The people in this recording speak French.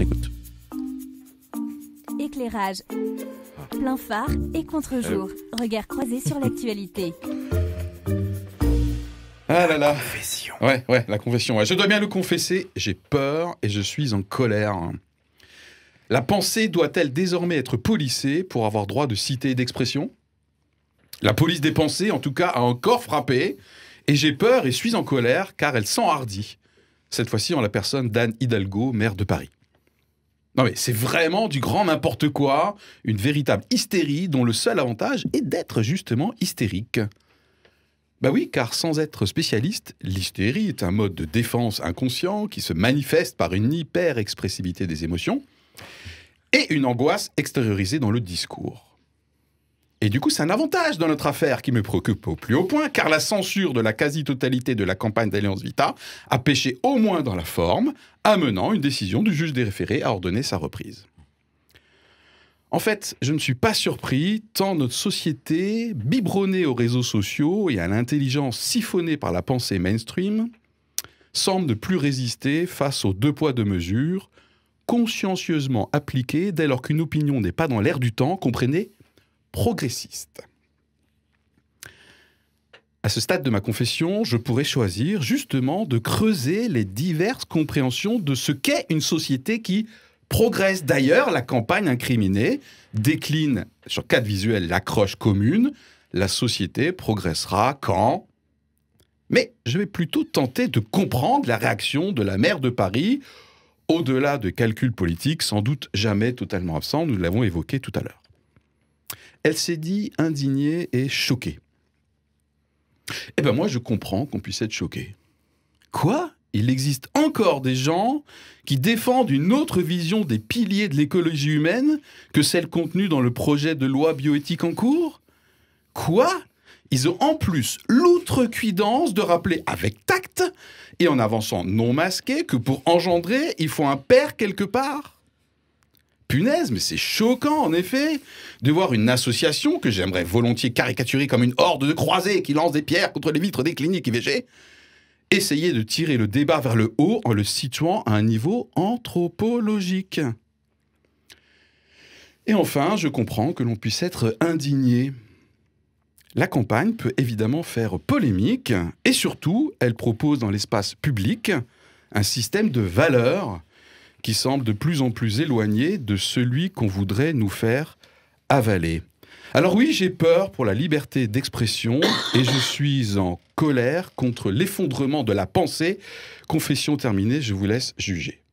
écoute. Éclairage, plein phare et contre-jour. Euh. Regard croisé sur l'actualité. Ah là là. Confession. Ouais, ouais, la confession. Je dois bien le confesser, j'ai peur et je suis en colère. La pensée doit-elle désormais être policée pour avoir droit de cité et d'expression La police des pensées, en tout cas, a encore frappé. Et j'ai peur et suis en colère car elle s'enhardit. Cette fois-ci en la personne d'Anne Hidalgo, maire de Paris. Non mais c'est vraiment du grand n'importe quoi, une véritable hystérie dont le seul avantage est d'être justement hystérique. Bah oui, car sans être spécialiste, l'hystérie est un mode de défense inconscient qui se manifeste par une hyper-expressivité des émotions et une angoisse extériorisée dans le discours. Et du coup, c'est un avantage dans notre affaire qui me préoccupe au plus haut point, car la censure de la quasi-totalité de la campagne d'Alliance Vita a pêché au moins dans la forme, amenant une décision du juge des référés à ordonner sa reprise. En fait, je ne suis pas surpris, tant notre société, biberonnée aux réseaux sociaux et à l'intelligence siphonnée par la pensée mainstream, semble ne plus résister face aux deux poids deux mesures, consciencieusement appliquées dès lors qu'une opinion n'est pas dans l'air du temps, comprenez, progressiste. À ce stade de ma confession, je pourrais choisir justement de creuser les diverses compréhensions de ce qu'est une société qui progresse. D'ailleurs, la campagne incriminée décline sur quatre visuels l'accroche commune. La société progressera quand Mais je vais plutôt tenter de comprendre la réaction de la maire de Paris, au-delà de calculs politiques, sans doute jamais totalement absents, nous l'avons évoqué tout à l'heure. Elle s'est dit indignée et choquée. Eh bien moi, je comprends qu'on puisse être choqué. Quoi Il existe encore des gens qui défendent une autre vision des piliers de l'écologie humaine que celle contenue dans le projet de loi bioéthique en cours Quoi Ils ont en plus l'outrecuidance de rappeler avec tact et en avançant non masqué que pour engendrer, il faut un père quelque part mais c'est choquant en effet de voir une association que j'aimerais volontiers caricaturer comme une horde de croisés qui lance des pierres contre les vitres des cliniques IVG, essayer de tirer le débat vers le haut en le situant à un niveau anthropologique. Et enfin, je comprends que l'on puisse être indigné. La campagne peut évidemment faire polémique et surtout, elle propose dans l'espace public un système de valeurs qui semble de plus en plus éloigné de celui qu'on voudrait nous faire avaler. Alors oui, j'ai peur pour la liberté d'expression et je suis en colère contre l'effondrement de la pensée. Confession terminée, je vous laisse juger.